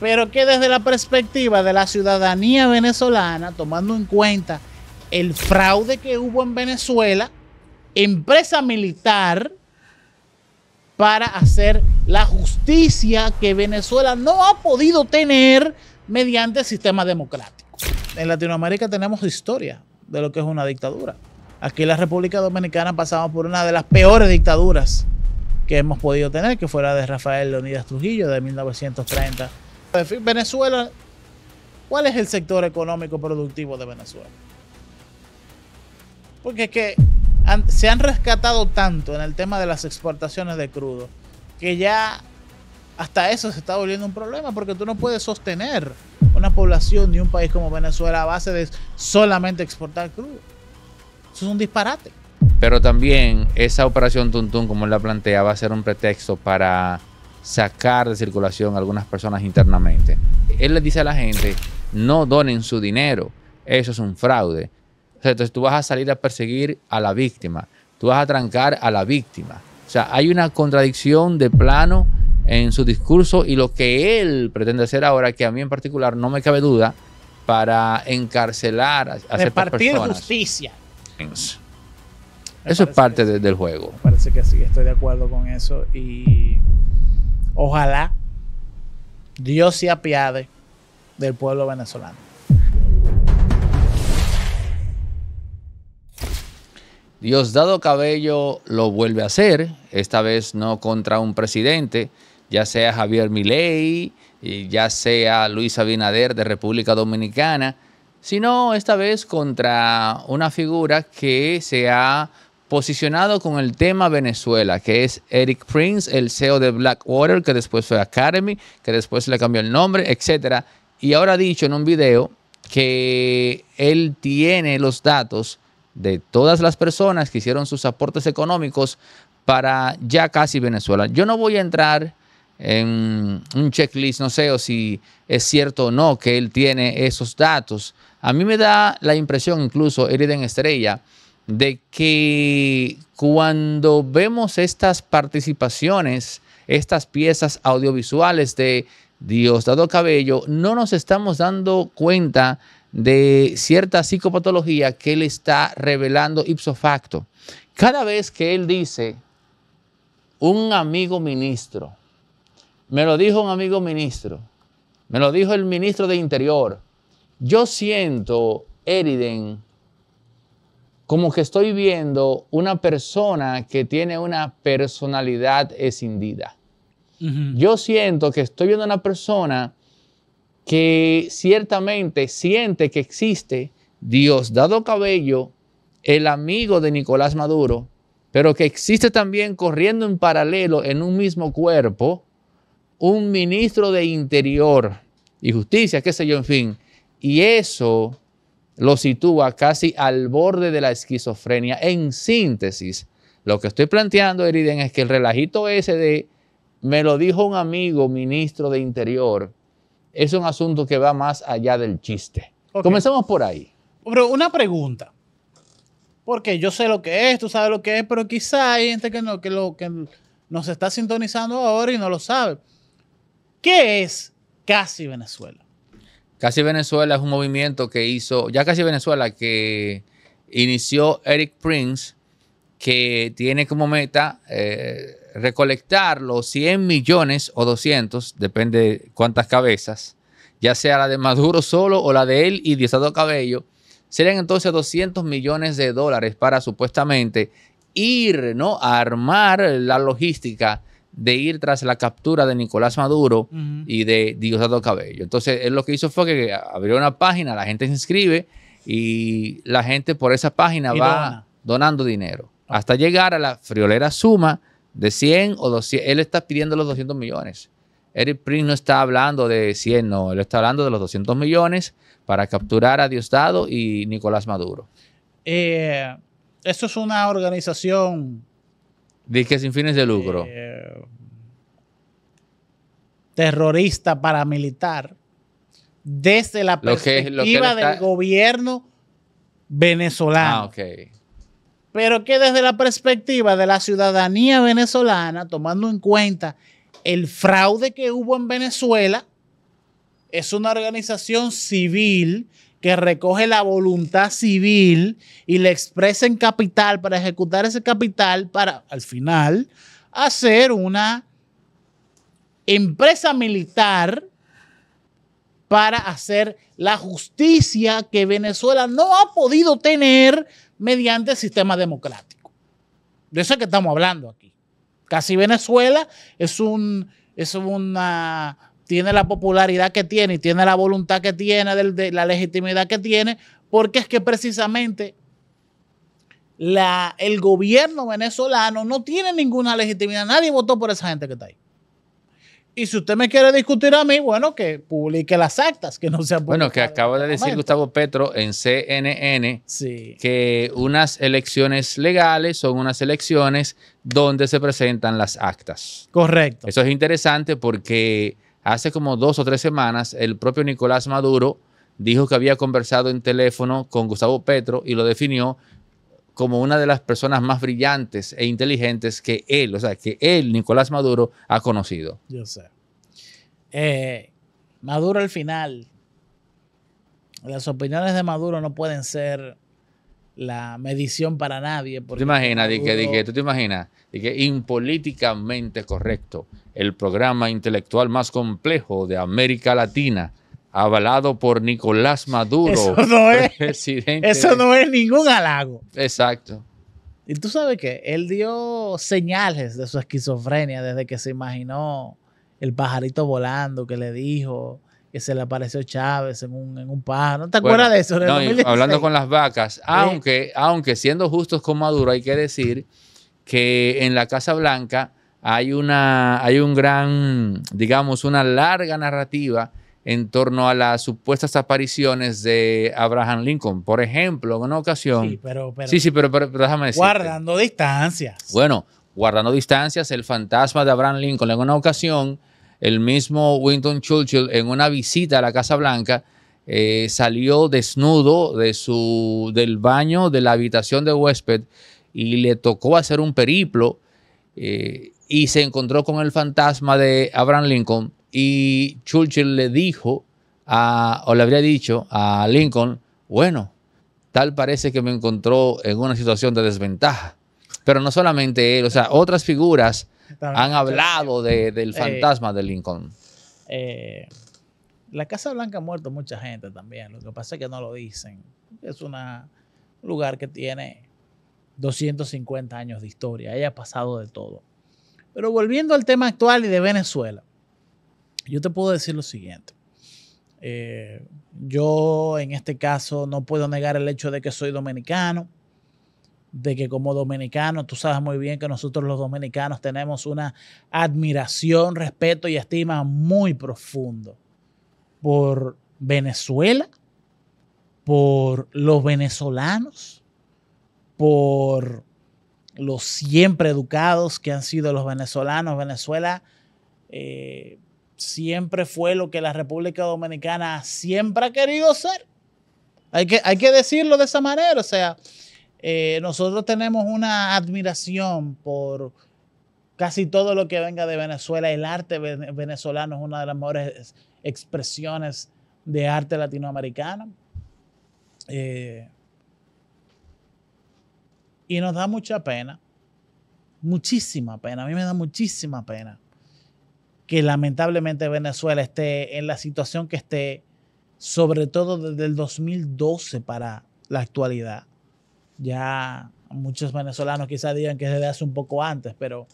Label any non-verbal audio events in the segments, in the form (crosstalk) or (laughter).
pero que desde la perspectiva de la ciudadanía venezolana, tomando en cuenta el fraude que hubo en Venezuela, empresa militar para hacer la justicia que Venezuela no ha podido tener mediante el sistema democrático. En Latinoamérica tenemos historia de lo que es una dictadura. Aquí en la República Dominicana pasamos por una de las peores dictaduras que hemos podido tener, que fue la de Rafael Leonidas Trujillo de 1930 pues, Venezuela, ¿cuál es el sector económico productivo de Venezuela? Porque es que se han rescatado tanto en el tema de las exportaciones de crudo que ya hasta eso se está volviendo un problema porque tú no puedes sostener una población de un país como Venezuela a base de solamente exportar crudo. Eso es un disparate. Pero también esa operación Tuntún, como la plantea, va a ser un pretexto para sacar de circulación a algunas personas internamente. Él le dice a la gente, no donen su dinero, eso es un fraude. entonces tú vas a salir a perseguir a la víctima, tú vas a trancar a la víctima. O sea, hay una contradicción de plano en su discurso y lo que él pretende hacer ahora, que a mí en particular no me cabe duda, para encarcelar a, a personas. justicia. Eso es parte del juego. parece que sí, estoy de acuerdo con eso y Ojalá Dios se apiade del pueblo venezolano. Diosdado Cabello lo vuelve a hacer, esta vez no contra un presidente, ya sea Javier Milei, ya sea Luis Abinader de República Dominicana, sino esta vez contra una figura que se ha posicionado con el tema Venezuela, que es Eric Prince, el CEO de Blackwater, que después fue Academy, que después le cambió el nombre, etc. Y ahora ha dicho en un video que él tiene los datos de todas las personas que hicieron sus aportes económicos para ya casi Venezuela. Yo no voy a entrar en un checklist, no sé si es cierto o no que él tiene esos datos. A mí me da la impresión, incluso Eriden Estrella, de que cuando vemos estas participaciones, estas piezas audiovisuales de Diosdado Cabello, no nos estamos dando cuenta de cierta psicopatología que él está revelando ipso facto. Cada vez que él dice, un amigo ministro, me lo dijo un amigo ministro, me lo dijo el ministro de Interior, yo siento, Eriden, como que estoy viendo una persona que tiene una personalidad escindida. Yo siento que estoy viendo una persona que ciertamente siente que existe Dios dado Cabello, el amigo de Nicolás Maduro, pero que existe también corriendo en paralelo en un mismo cuerpo un ministro de Interior y Justicia, qué sé yo, en fin. Y eso lo sitúa casi al borde de la esquizofrenia. En síntesis, lo que estoy planteando, Eriden, es que el relajito ese de me lo dijo un amigo ministro de Interior, es un asunto que va más allá del chiste. Comencemos Comenzamos por ahí. Pero una pregunta. Porque yo sé lo que es, tú sabes lo que es, pero quizá hay gente que, no, que, lo, que nos está sintonizando ahora y no lo sabe. ¿Qué es casi Venezuela? Casi Venezuela es un movimiento que hizo, ya casi Venezuela, que inició Eric Prince, que tiene como meta eh, recolectar los 100 millones o 200, depende cuántas cabezas, ya sea la de Maduro solo o la de él y Diosdado Cabello, serían entonces 200 millones de dólares para supuestamente ir ¿no? a armar la logística de ir tras la captura de Nicolás Maduro y de Diosdado Cabello. Entonces, él lo que hizo fue que abrió una página, la gente se inscribe y la gente por esa página va donando dinero hasta llegar a la friolera suma de 100 o 200. Él está pidiendo los 200 millones. Eric Prince no está hablando de 100, no, él está hablando de los 200 millones para capturar a Diosdado y Nicolás Maduro. Eh, esto es una organización Dije sin fines de lucro. Eh, terrorista paramilitar desde la perspectiva del gobierno venezolano. Ah, Pero que desde la perspectiva de la ciudadanía venezolana, tomando en cuenta el fraude que hubo en Venezuela, es una organización civil que recoge la voluntad civil y le expresa en capital para ejecutar ese capital para, al final, hacer una empresa militar para hacer la justicia que Venezuela no ha podido tener mediante el sistema democrático. De eso es que estamos hablando aquí. Casi Venezuela es, un, es una tiene la popularidad que tiene y tiene la voluntad que tiene, la legitimidad que tiene, porque es que precisamente el gobierno venezolano no tiene ninguna legitimidad. Nadie votó por esa gente que está ahí. Y si usted me quiere discutir a mí, bueno, que publique las actas, que no se Bueno, que acabo de este decir Gustavo Petro en CNN sí. que unas elecciones legales son unas elecciones donde se presentan las actas. Correcto. Eso es interesante porque hace como dos o tres semanas el propio Nicolás Maduro dijo que había conversado en teléfono con Gustavo Petro y lo definió como una de las personas más brillantes e inteligentes que él, o sea, que él, Nicolás Maduro, ha conocido. Yo sé. Eh, Maduro al final, las opiniones de Maduro no pueden ser la medición para nadie. ¿Tú te imaginas, que, tú te imaginas, que impolíticamente correcto, el programa intelectual más complejo de América Latina, avalado por Nicolás Maduro. Eso (laughs) no es, ningún halago. Exacto. Y tú sabes que él dio señales de su esquizofrenia desde que se imaginó el pajarito volando que le dijo que se le apareció Chávez en un, en un pájaro. ¿No te acuerdas de eso? hablando con las vacas, aunque, aunque siendo justos con Maduro, hay que decir que en la Casa Blanca hay, una, hay un gran, digamos, una larga narrativa en torno a las supuestas apariciones de Abraham Lincoln. Por ejemplo, en una ocasión... Sí, pero, sí, sí, pero, déjame decir. Guardando distancias. Bueno, guardando distancias, el fantasma de Abraham Lincoln. En una ocasión, el mismo Winston Churchill, en una visita a la Casa Blanca, eh, salió desnudo de su, del baño de la habitación de huésped y le tocó hacer un periplo. Eh, y se encontró con el fantasma de Abraham Lincoln y Churchill le dijo o le habría dicho a Lincoln, bueno, tal parece que me encontró en una situación de desventaja. Pero no solamente él, o sea, otras figuras han hablado del eh, fantasma de Lincoln. Eh, la Casa Blanca ha muerto mucha gente también, lo que pasa es que no lo dicen. Es un lugar que tiene 250 años de historia, ahí ha pasado de todo. Pero volviendo al tema actual y de Venezuela, yo te puedo decir lo siguiente. Eh, yo en este caso no puedo negar el hecho de que soy dominicano, de que como dominicano, tú sabes muy bien que nosotros los dominicanos tenemos una admiración, respeto y estima muy profundo por Venezuela, por los venezolanos, por los siempre educados que han sido los venezolanos. Venezuela eh, siempre fue lo que la República Dominicana siempre ha querido ser. Hay que, hay que decirlo de esa manera. O sea, eh, nosotros tenemos una admiración por casi todo lo que venga de Venezuela. El arte venezolano es una de las mejores expresiones de arte latinoamericano. Eh, y nos da mucha pena, muchísima pena, a mí me da muchísima pena que lamentablemente Venezuela esté en la situación que esté, sobre todo desde el 2012 para la actualidad. Ya muchos venezolanos quizás digan que desde hace un poco antes, pero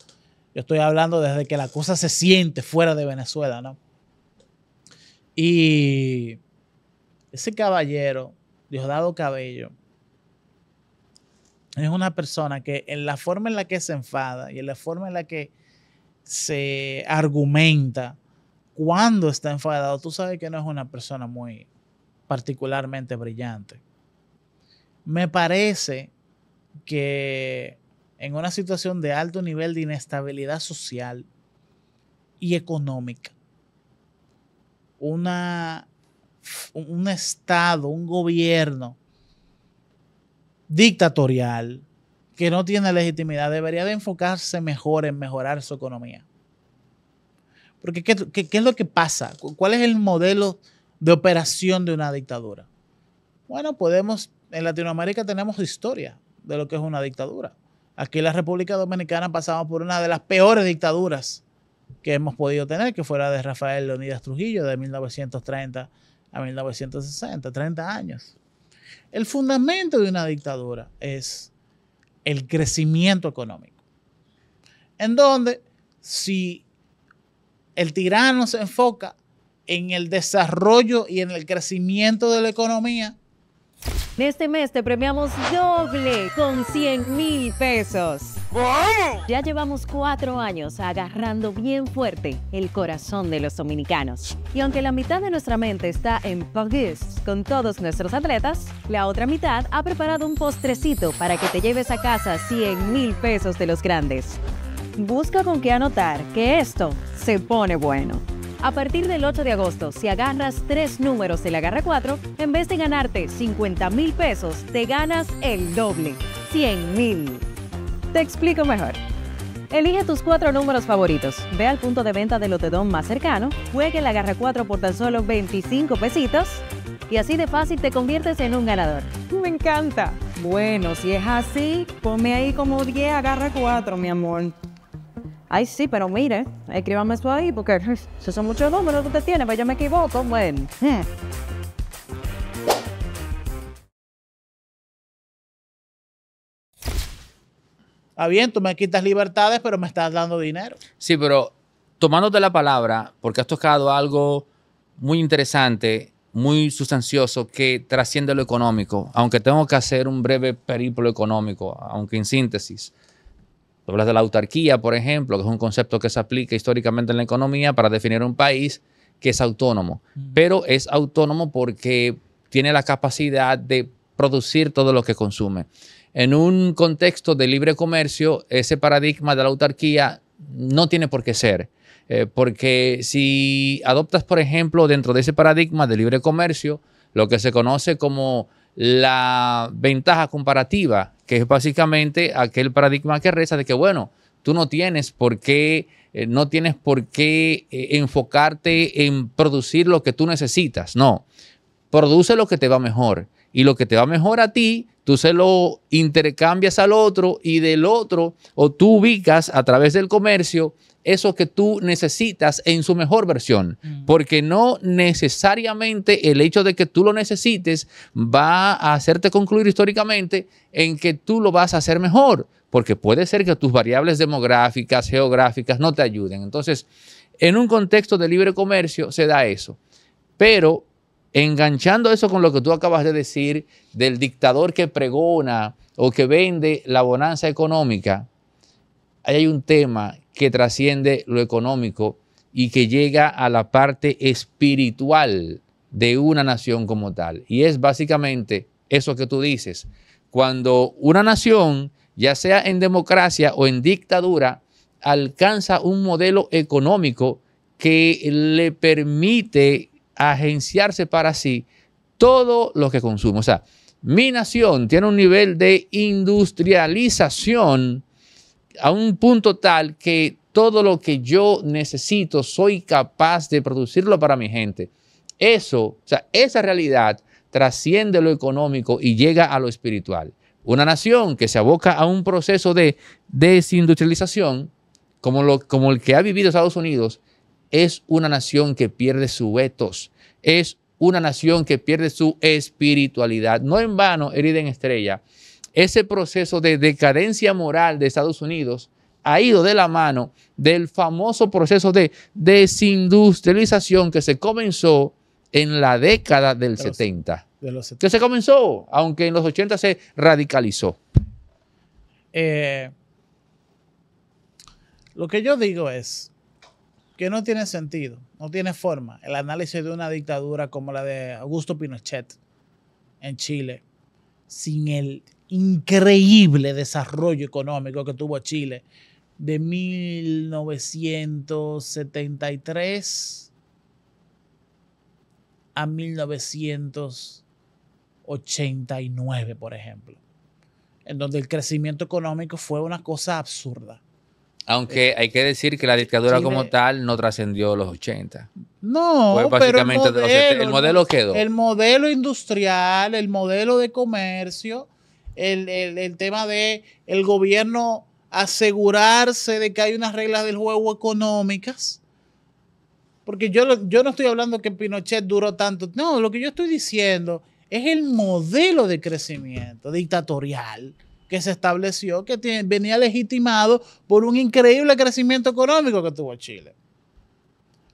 yo estoy hablando desde que la cosa se siente fuera de Venezuela, ¿no? Y ese caballero, Diosdado Cabello, es una persona que en la forma en la que se enfada y en la forma en la que se argumenta cuando está enfadado, tú sabes que no es una persona muy particularmente brillante. Me parece que en una situación de alto nivel de inestabilidad social y económica, una, un Estado, un gobierno dictatorial, que no tiene legitimidad, debería de enfocarse mejor en mejorar su economía. Porque ¿qué, es lo que pasa? ¿Cuál es el modelo de operación de una dictadura? Bueno, podemos, en Latinoamérica tenemos historia de lo que es una dictadura. Aquí en la República Dominicana pasamos por una de las peores dictaduras que hemos podido tener, que fuera de Rafael Leonidas Trujillo de 1930 a 1960, 30 años. El fundamento de una dictadura es el crecimiento económico. En donde si el tirano se enfoca en el desarrollo y en el crecimiento de la economía. En este mes te premiamos doble con 100 mil pesos. Ya llevamos cuatro años agarrando bien fuerte el corazón de los dominicanos. Y aunque la mitad de nuestra mente está en París, con todos nuestros atletas, la otra mitad ha preparado un postrecito para que te lleves a casa 100 mil pesos de los grandes. Busca con qué anotar que esto se pone bueno. A partir del 8 de agosto, si agarras tres números la garra 4, en vez de ganarte 50 mil pesos, te ganas el doble, 100 mil. Te explico mejor. Elige tus cuatro números favoritos, ve al punto de venta del Lotedón más cercano, juegue la agarra 4 por tan solo 25 pesitos y así de fácil te conviertes en un ganador. Me encanta. Bueno, si es así, ponme ahí como 10, agarra 4, mi amor. Ay, sí, pero mire, escríbame eso ahí porque (laughs) esos son muchos números que usted tiene, pero pues yo me equivoco. Bueno. (laughs) Está bien, tú me quitas libertades, pero me estás dando dinero. Sí, pero tomándote la palabra, porque has tocado algo muy interesante muy sustancioso que trasciende lo económico, aunque tengo que hacer un breve periplo económico, aunque en síntesis. Hablas de la autarquía, por ejemplo, que es un concepto que se aplica históricamente en la economía para definir un país que es autónomo, mm. pero es autónomo porque tiene la capacidad de producir todo lo que consume. En un contexto de libre comercio, ese paradigma de la autarquía no tiene por qué ser. Eh, porque si adoptas, por ejemplo, dentro de ese paradigma de libre comercio, lo que se conoce como la ventaja comparativa, que es básicamente aquel paradigma que reza de que, bueno, tú no tienes por qué, eh, no tienes por qué eh, enfocarte en producir lo que tú necesitas, no, produce lo que te va mejor y lo que te va mejor a ti, tú se lo intercambias al otro y del otro o tú ubicas a través del comercio eso que tú necesitas en su mejor versión, mm. porque no necesariamente el hecho de que tú lo necesites va a hacerte concluir históricamente en que tú lo vas a hacer mejor, porque puede ser que tus variables demográficas, geográficas no te ayuden. Entonces, en un contexto de libre comercio se da eso, pero enganchando eso con lo que tú acabas de decir del dictador que pregona o que vende la bonanza económica, ahí hay un tema que trasciende lo económico y que llega a la parte espiritual de una nación como tal. Y es básicamente eso que tú dices. Cuando una nación, ya sea en democracia o en dictadura, alcanza un modelo económico que le permite agenciarse para sí todo lo que consume. O sea, mi nación tiene un nivel de industrialización a un punto tal que todo lo que yo necesito soy capaz de producirlo para mi gente. Eso, o sea, esa realidad trasciende lo económico y llega a lo espiritual. Una nación que se aboca a un proceso de desindustrialización, como, lo, como el que ha vivido Estados Unidos, es una nación que pierde su etos, es una nación que pierde su espiritualidad. No en vano, herida en estrella ese proceso de decadencia moral de Estados Unidos ha ido de la mano del famoso proceso de desindustrialización que se comenzó en la década del 70. Que se comenzó, aunque en los 80 se radicalizó. Eh, lo que yo digo es que no tiene sentido, no tiene forma el análisis de una dictadura como la de Augusto Pinochet en Chile sin el increíble desarrollo económico que tuvo Chile de 1973 a 1989, por ejemplo, en donde el crecimiento económico fue una cosa absurda. Aunque eh, hay que decir que la dictadura como tal no trascendió los 80. No, quedó. El modelo industrial, el modelo de comercio, el, tema de el gobierno asegurarse de que hay unas reglas del juego económicas. Porque yo, yo no estoy hablando que Pinochet duró tanto. No, lo que yo estoy diciendo es el modelo de crecimiento dictatorial que se estableció, que venía legitimado por un increíble crecimiento económico que tuvo Chile.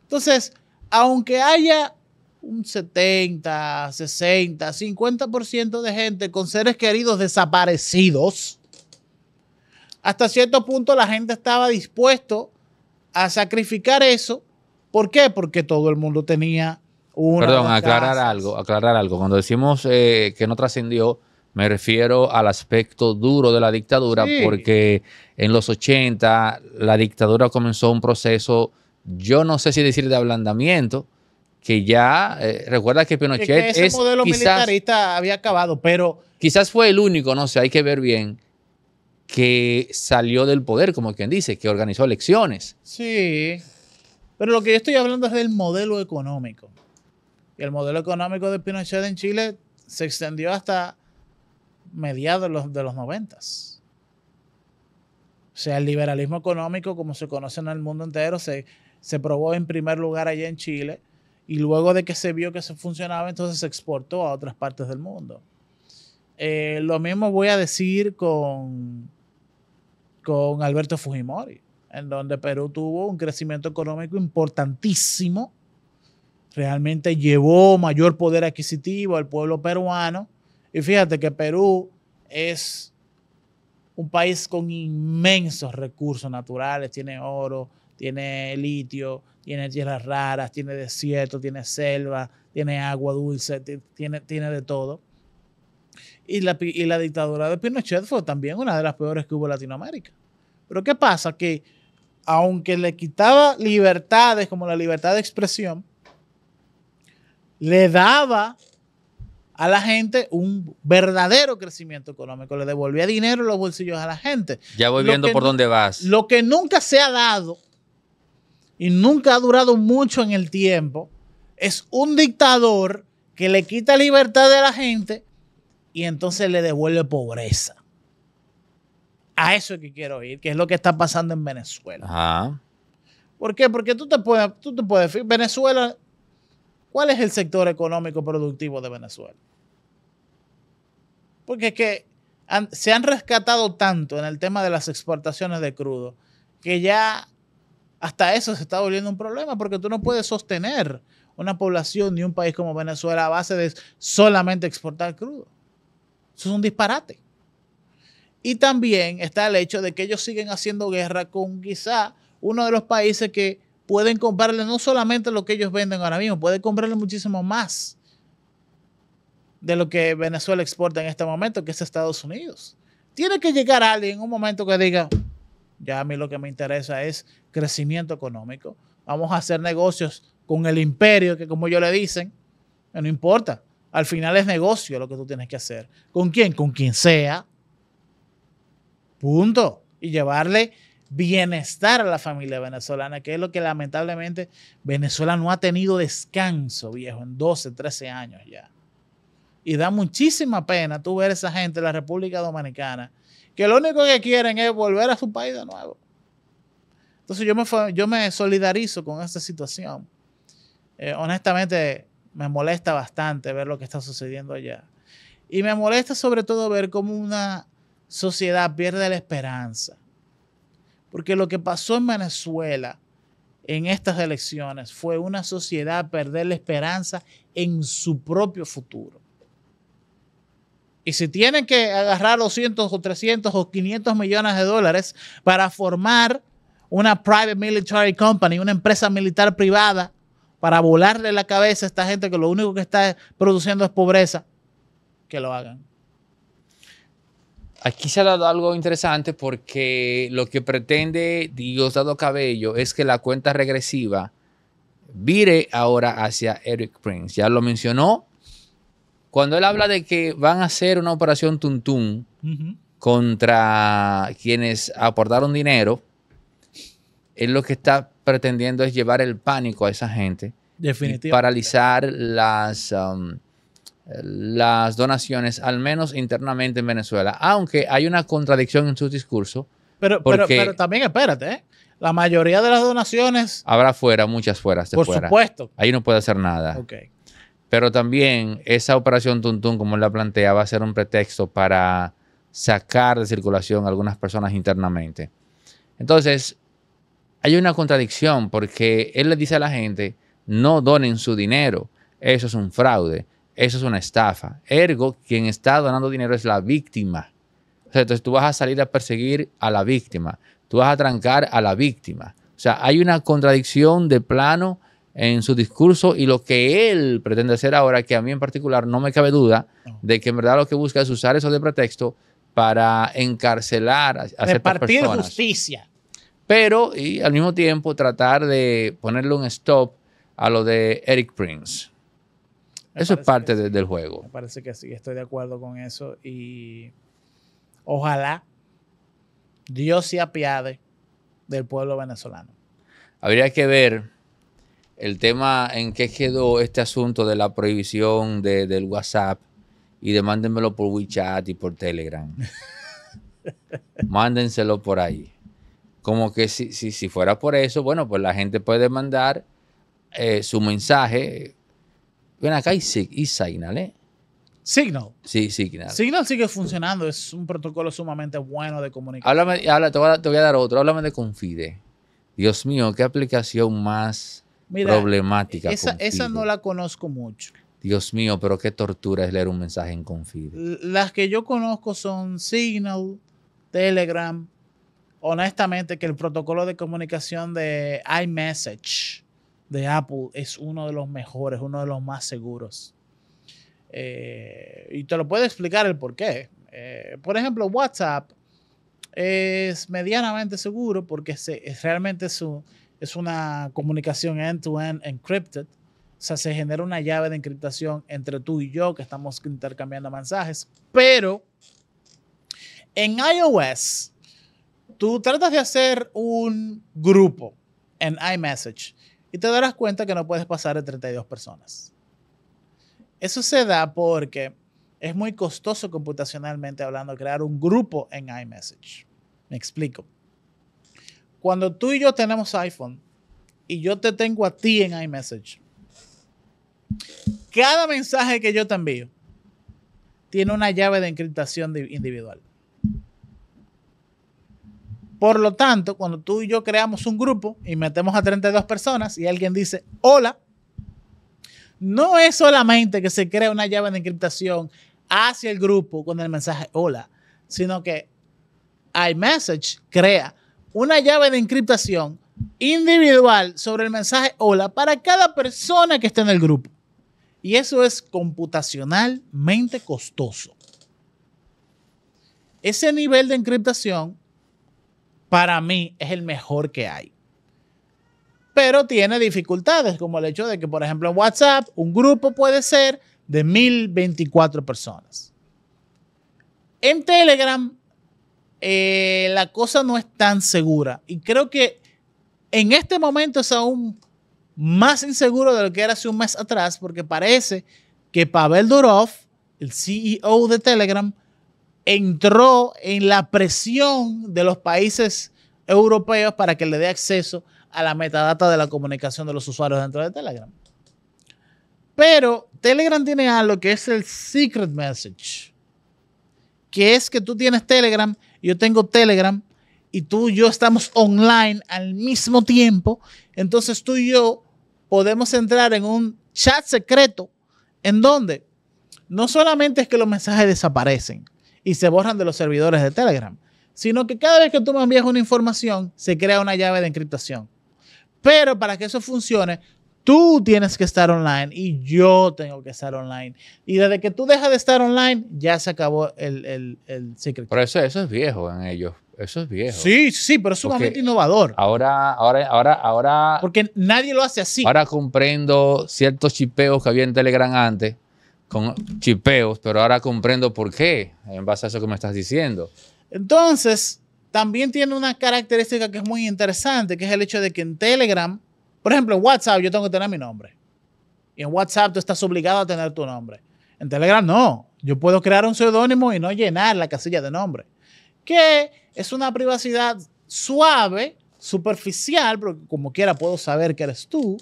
Entonces, aunque haya un 70, 60, 50% de gente con seres queridos desaparecidos, hasta cierto punto la gente estaba dispuesto a sacrificar eso. ¿Por qué? Porque todo el mundo tenía una... Perdón, aclarar algo, aclarar algo. Cuando decimos eh, que no trascendió, me refiero al aspecto duro de la dictadura, porque en los 80 la dictadura comenzó un proceso, yo no sé si decir de ablandamiento, que ya, eh, recuerda que Pinochet es... Que ese modelo militarista había acabado, pero... Quizás fue el único, no sé, hay que ver bien, que salió del poder, como quien dice, que organizó elecciones. Sí, pero lo que yo estoy hablando es del modelo económico. Y el modelo económico de Pinochet en Chile se extendió hasta mediados de los, de los O sea, el liberalismo económico, como se conoce en el mundo entero, se, se probó en primer lugar allá en Chile y luego de que se vio que se funcionaba, entonces se exportó a otras partes del mundo. Eh, lo mismo voy a decir con, con Alberto Fujimori, en donde Perú tuvo un crecimiento económico importantísimo, realmente llevó mayor poder adquisitivo al pueblo peruano, y fíjate que Perú es un país con inmensos recursos naturales, tiene oro, tiene litio, tiene tierras raras, tiene desierto, tiene selva, tiene agua dulce, tiene, tiene de todo. Y la, dictadura de Pinochet fue también una de las peores que hubo en Latinoamérica. Pero ¿qué pasa? Que aunque le quitaba libertades como la libertad de expresión, le daba a la gente un verdadero crecimiento económico, le devolvía dinero en los bolsillos a la gente. Ya voy viendo por dónde vas. Lo que nunca se ha dado y nunca ha durado mucho en el tiempo, es un dictador que le quita libertad de la gente y entonces le devuelve pobreza. A eso es que quiero ir, que es lo que está pasando en Venezuela. ¿Por qué? Porque tú te puedes, tú te puedes, Venezuela, ¿cuál es el sector económico productivo de Venezuela? Porque es que se han rescatado tanto en el tema de las exportaciones de crudo que ya hasta eso se está volviendo un problema porque tú no puedes sostener una población ni un país como Venezuela a base de solamente exportar crudo. Eso es un disparate. Y también está el hecho de que ellos siguen haciendo guerra con quizá uno de los países que pueden comprarle no solamente lo que ellos venden ahora mismo, pueden comprarle muchísimo más de lo que Venezuela exporta en este momento, que es Estados Unidos. Tiene que llegar alguien en un momento que diga, ya a mí lo que me interesa es crecimiento económico. Vamos a hacer negocios con el imperio, que como yo le dicen, no importa. Al final es negocio lo que tú tienes que hacer. ¿Con quién? Con quien sea. Punto. Y llevarle bienestar a la familia venezolana, que es lo que lamentablemente Venezuela no ha tenido descanso, viejo, en 12, 13 años ya. Y da muchísima pena tú ver esa gente de la República Dominicana que lo único que quieren es volver a su país de nuevo. Entonces yo me, yo me solidarizo con esta situación. Eh, honestamente, me molesta bastante ver lo que está sucediendo allá. Y me molesta sobre todo ver cómo una sociedad pierde la esperanza. Porque lo que pasó en Venezuela en estas elecciones fue una sociedad perder la esperanza en su propio futuro. Y si tienen que agarrar 200 o 300 o 500 millones de dólares para formar una private military company, una empresa militar privada, para volarle la cabeza a esta gente que lo único que está produciendo es pobreza, que lo hagan. Aquí se ha dado algo interesante porque lo que pretende Diosdado Cabello es que la cuenta regresiva vire ahora hacia Eric Prince. Ya lo mencionó, cuando él habla de que van a hacer una operación tuntún contra quienes aportaron dinero, él lo que está pretendiendo es llevar el pánico a esa gente. Definitivamente. paralizar las, um, las donaciones, al menos internamente en Venezuela. Aunque hay una contradicción en su discurso. Pero, también espérate, ¿eh? La mayoría de las donaciones. Habrá fuera, muchas fuera. Por supuesto. Ahí no puede hacer nada. Ok. Pero también esa operación Tuntún, como él la plantea, va a ser un pretexto para sacar de circulación a algunas personas internamente. Entonces, hay una contradicción porque él le dice a la gente, no donen su dinero, eso es un fraude, eso es una estafa. Ergo, quien está donando dinero es la víctima. entonces tú vas a salir a perseguir a la víctima, tú vas a trancar a la víctima. O sea, hay una contradicción de plano en su discurso y lo que él pretende hacer ahora, que a mí en particular no me cabe duda de que en verdad lo que busca es usar eso de pretexto para encarcelar a, a partido de justicia. Pero, y al mismo tiempo, tratar de ponerle un stop a lo de Eric Prince. eso es parte del juego. Me parece que sí, estoy de acuerdo con eso y ojalá Dios se apiade del pueblo venezolano. Habría que ver el tema en que quedó este asunto de la prohibición de, del WhatsApp y de por WeChat y por Telegram. (laughs) Mándenselo por ahí. Como que si, fuera por eso, bueno, pues la gente puede mandar eh, su mensaje. Ven acá y, signale. Signal, ¿eh? Signal. Sí, Signal. Signal sigue funcionando, es un protocolo sumamente bueno de comunicación. Háblame, te voy a dar otro, háblame de Confide. Dios mío, qué aplicación más problemática. Esa, no la conozco mucho. Dios mío, pero qué tortura es leer un mensaje en Confide. Las que yo conozco son Signal, Telegram. Honestamente, que el protocolo de comunicación de iMessage de Apple es uno de los mejores, uno de los más seguros. Eh, y te lo puedo explicar el por qué. Eh, por ejemplo, WhatsApp es medianamente seguro porque se, es realmente su, es una comunicación end-to-end encrypted. O sea, se genera una llave de encriptación entre tú y yo que estamos intercambiando mensajes. Pero en iOS, tú tratas de hacer un grupo en iMessage y te darás cuenta que no puedes pasar de 32 personas. Eso se da porque es muy costoso computacionalmente hablando crear un grupo en iMessage. Me explico. Cuando tú y yo tenemos iPhone y yo te tengo a ti en iMessage, cada mensaje que yo te envío tiene una llave de encriptación individual. Por lo tanto, cuando tú y yo creamos un grupo y metemos a 32 personas y alguien dice hola, no es solamente que se crea una llave de encriptación hacia el grupo con el mensaje hola, sino que iMessage crea una llave de encriptación individual sobre el mensaje hola para cada persona que esté en el grupo. Y eso es computacionalmente costoso. Ese nivel de encriptación para mí es el mejor que hay. Pero tiene dificultades, como el hecho de que, por ejemplo, en WhatsApp un grupo puede ser de 1024 personas. En Telegram eh, la cosa no es tan segura. Y creo que en este momento es aún más inseguro de lo que era hace un mes atrás, porque parece que Pavel Durov, el CEO de Telegram, entró en la presión de los países europeos para que le dé acceso a la metadata de la comunicación de los usuarios dentro de Telegram. Pero Telegram tiene algo que es el secret message que es que tú tienes Telegram, yo tengo Telegram, y tú y yo estamos online al mismo tiempo, entonces tú y yo podemos entrar en un chat secreto en donde no solamente es que los mensajes desaparecen y se borran de los servidores de Telegram, sino que cada vez que tú me envías una información, se crea una llave de encriptación. Pero para que eso funcione, Tú tienes que estar online y yo tengo que estar online. Y desde que tú dejas de estar online, ya se acabó el, el, el secret. Pero eso, es viejo en ellos. Eso es viejo. Sí, sí, pero es sumamente innovador. Ahora, ahora, ahora, ahora. Porque nadie lo hace así. Ahora comprendo ciertos chipeos que había en Telegram antes, con chipeos, pero ahora comprendo por qué, en base a eso que me estás diciendo. Entonces, también tiene una característica que es muy interesante, que es el hecho de que en Telegram por ejemplo, en WhatsApp yo tengo que tener mi nombre. Y en WhatsApp tú estás obligado a tener tu nombre. En Telegram no. Yo puedo crear un seudónimo y no llenar la casilla de nombre. Que es una privacidad suave, superficial, porque como quiera puedo saber que eres tú.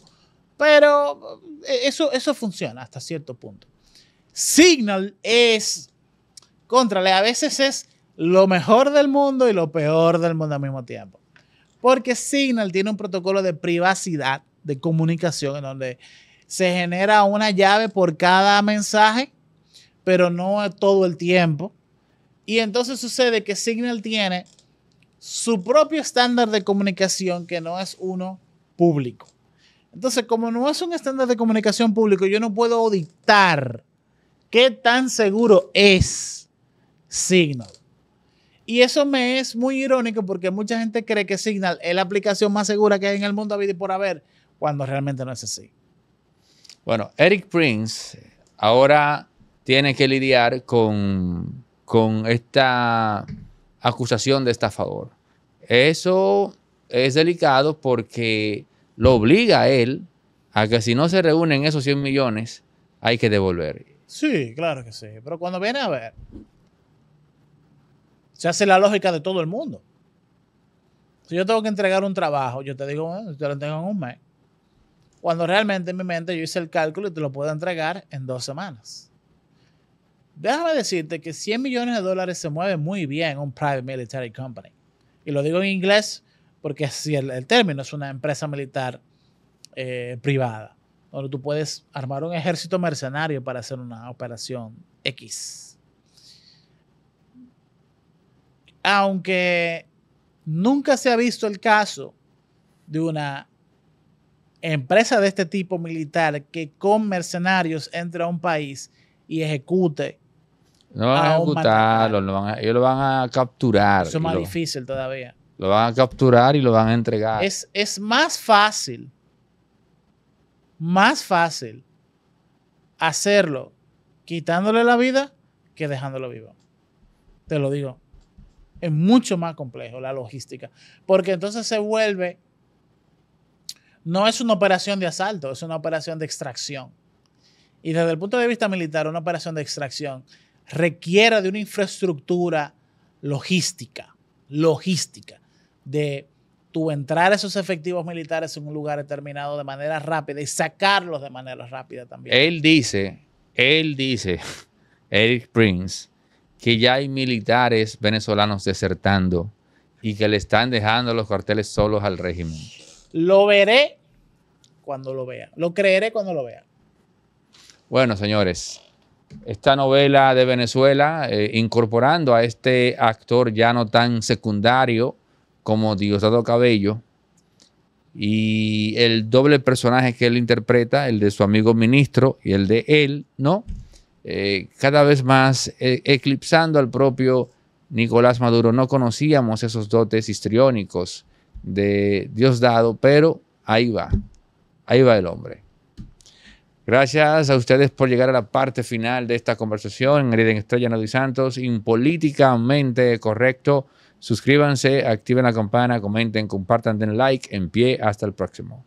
Pero eh, eso, eso funciona hasta cierto punto. Signal es, contrale, a veces es lo mejor del mundo y lo peor del mundo al mismo tiempo porque Signal tiene un protocolo de privacidad de comunicación en donde se genera una llave por cada mensaje, pero no todo el tiempo. Y entonces sucede que Signal tiene su propio estándar de comunicación que no es uno público. Entonces, como no es un estándar de comunicación público, yo no puedo dictar qué tan seguro es Signal. Y eso me es muy irónico porque mucha gente cree que Signal es la aplicación más segura que hay en el mundo, vida y por haber, cuando realmente no es así. Bueno, Eric Prince eh, ahora tiene que lidiar con, con esta acusación de estafador. Eso es delicado porque lo obliga a él a que si no se reúnen esos 100 millones, hay que devolver. Sí, claro que sí. Pero cuando viene a ver, se hace la lógica de todo el mundo. Si yo tengo que entregar un trabajo, yo te digo, bueno, ah, yo lo tengo en un mes. Cuando realmente en mi mente yo hice el cálculo y te lo puedo entregar en dos semanas. Déjame decirte que 100 millones de dólares se mueve muy bien un private military company. Y lo digo en inglés porque así el, término es una empresa militar eh, privada, donde tú puedes armar un ejército mercenario para hacer una operación X. aunque nunca se ha visto el caso de una empresa de este tipo militar que con mercenarios entre a un país y ejecute. No van a, ejecutarlo, lo van a, ellos lo van a capturar. Eso es más difícil todavía. Lo van a capturar y lo van a entregar. Es, es más fácil, más fácil hacerlo quitándole la vida que dejándolo vivo. Te lo digo es mucho más complejo la logística, porque entonces se vuelve, no es una operación de asalto, es una operación de extracción. Y desde el punto de vista militar, una operación de extracción requiere de una infraestructura logística, logística, de tu entrar esos efectivos militares en un lugar determinado de manera rápida y sacarlos de manera rápida también. Él dice, él dice, (laughs) Eric Prince, que ya hay militares venezolanos desertando y que le están dejando los cuarteles solos al régimen. Lo veré cuando lo vea. Lo creeré cuando lo vea. Bueno, señores, esta novela de Venezuela, eh, incorporando a este actor ya no tan secundario como Diosdado Cabello, y el doble personaje que él interpreta, el de su amigo ministro y el de él, ¿no? Eh, cada vez más eh, eclipsando al propio Nicolás Maduro. No conocíamos esos dotes histriónicos de Dios dado, pero ahí va, ahí va el hombre. Gracias a ustedes por llegar a la parte final de esta conversación. Griden Estrella Nodi Santos, impolíticamente correcto. Suscríbanse, activen la campana, comenten, compartan, den like. En pie, hasta el próximo.